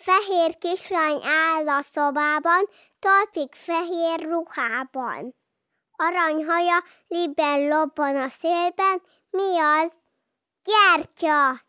Fehér kislány áll a szobában, talpik fehér ruhában. Aranyhaja liben lobban a szélben, mi az? Gyertya!